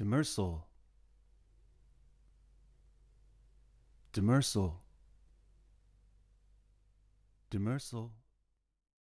demersal demersal demersal